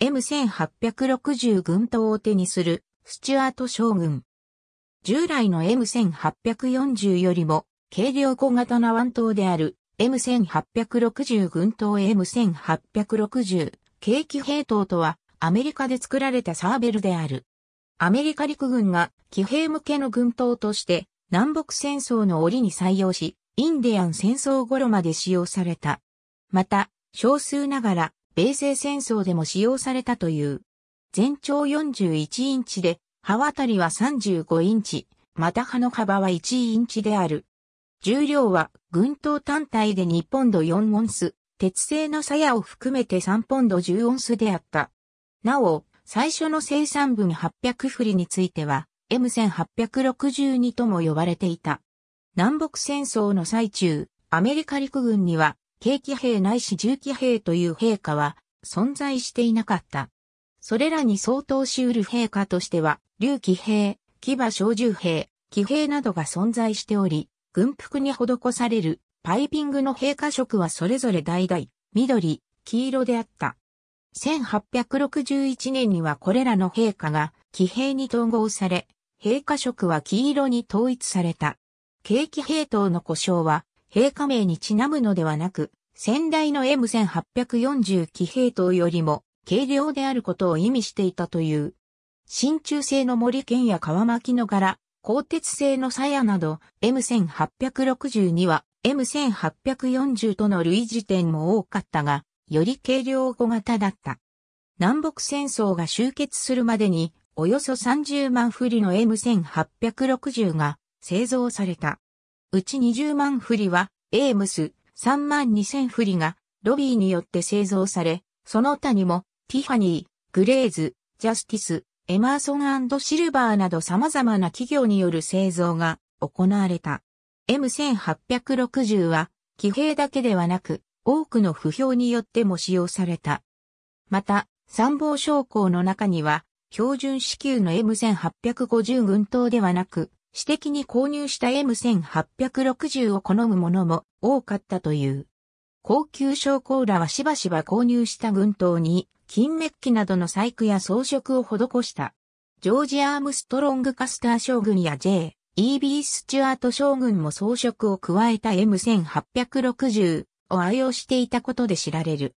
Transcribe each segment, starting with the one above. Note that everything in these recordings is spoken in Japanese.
M1860 軍刀を手にするスチュアート将軍。従来の M1840 よりも軽量小型な腕刀である M1860 軍刀 M1860 軽機兵刀とはアメリカで作られたサーベルである。アメリカ陸軍が騎兵向けの軍刀として南北戦争の折に採用し、インディアン戦争頃まで使用された。また、少数ながら米西戦争でも使用されたという。全長41インチで、刃渡りは35インチ、また刃の幅は1インチである。重量は軍刀単体で2ポンド4オンス、鉄製の鞘を含めて3ポンド10オンスであった。なお、最初の生産分800振りについては、M1862 とも呼ばれていた。南北戦争の最中、アメリカ陸軍には軽騎兵ないし重騎兵という陛下は存在していなかった。それらに相当しうる陛下としては、竜騎兵、騎馬小銃兵、騎兵などが存在しており、軍服に施されるパイピングの陛下色はそれぞれ代々、緑、黄色であった。1861年にはこれらの陛下が騎兵に統合され、陛下色は黄色に統一された。景気兵等の故障は、陛下名にちなむのではなく、先代の M1840 騎兵等よりも軽量であることを意味していたという。真鍮製の森剣や皮巻きの柄、鋼鉄製の鞘など M1862 は M1840 との類似点も多かったが、より軽量小型だった。南北戦争が終結するまでに、およそ30万振りの M1860 が製造された。うち20万振りは、エームス、3万2000振りがロビーによって製造され、その他にもティファニー、グレーズ、ジャスティス、エマーソンシルバーなど様々な企業による製造が行われた。M1860 は騎兵だけではなく多くの不評によっても使用された。また、参謀将校の中には標準支給の M1850 軍刀ではなく私的に購入した M1860 を好む者も多かったという。高級商工らはしばしば購入した軍刀に金メッキなどの細工や装飾を施した。ジョージ・アームストロング・カスター将軍や J. E.B. スチュアート将軍も装飾を加えた M1860 を愛用していたことで知られる。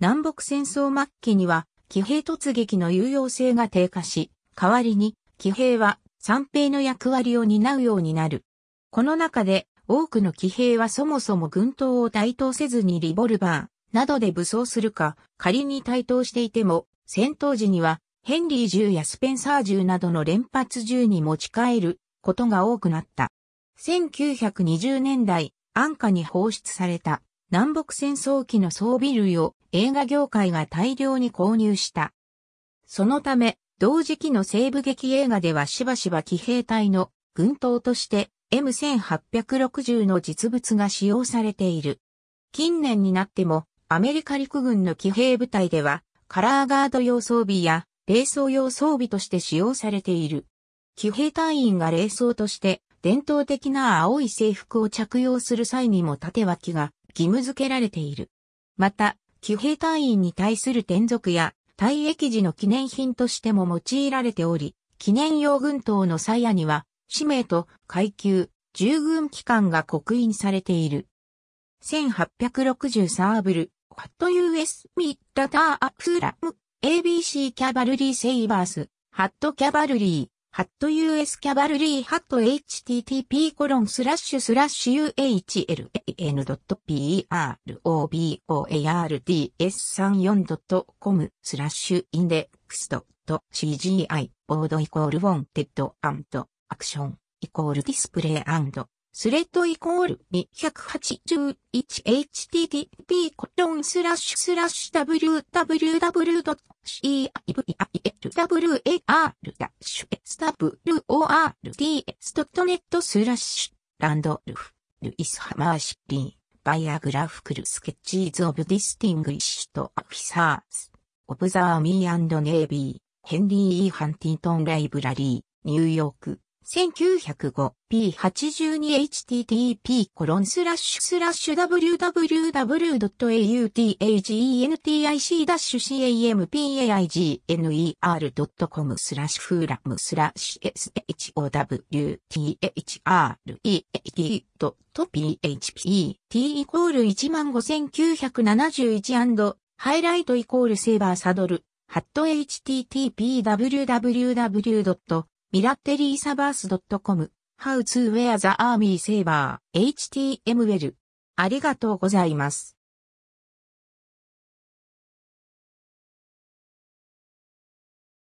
南北戦争末期には騎兵突撃の有用性が低下し、代わりに騎兵は三平の役割を担うようになる。この中で多くの騎兵はそもそも軍刀を台頭せずにリボルバーなどで武装するか、仮に台頭していても、戦闘時にはヘンリー銃やスペンサー銃などの連発銃に持ち帰ることが多くなった。1920年代、安価に放出された南北戦争機の装備類を映画業界が大量に購入した。そのため、同時期の西部劇映画ではしばしば騎兵隊の軍刀として M1860 の実物が使用されている。近年になってもアメリカ陸軍の騎兵部隊ではカラーガード用装備や冷装用装備として使用されている。騎兵隊員が冷装として伝統的な青い制服を着用する際にも縦脇が義務付けられている。また、騎兵隊員に対する転属や退役時の記念品としても用いられており、記念用軍刀の鞘には、氏名と階級、従軍機関が刻印されている。1860サーブル、ファット US ミッタターアフラム、ABC キャバルリーセイバース、ハットキャバルリハット US キャバルリーハット http コロンスラッシュスラッシュ uhlan.proboards34.com スラッシュインデックスドット CGI ボードイコールウォンテッドアンドアクションイコールディスプレイアンドスレッドイコール 281http コロンスラッシュスラッシュ www.civivar-sword-s.net スラッシュランドルフ、ルイス・ハマーシリン、バイアグラフクルスケッチーズ・オブ・ディスティングリッシュとアフィサーズ、オブ・ザ・ーミー・ネイビー、ヘンリー・イー・ハンティントン・ライブラリー、ニューヨーク。1905p82http コロンスラッシュスラッシュ www.authentic-campaigne.com スラッシュフーラムスラッシュ showtreet.php t イコール15971ハイライトイコールセーバーサドルハット http www. ミラッテリーサバース .com How to wear the army saber HTML ありがとうございます。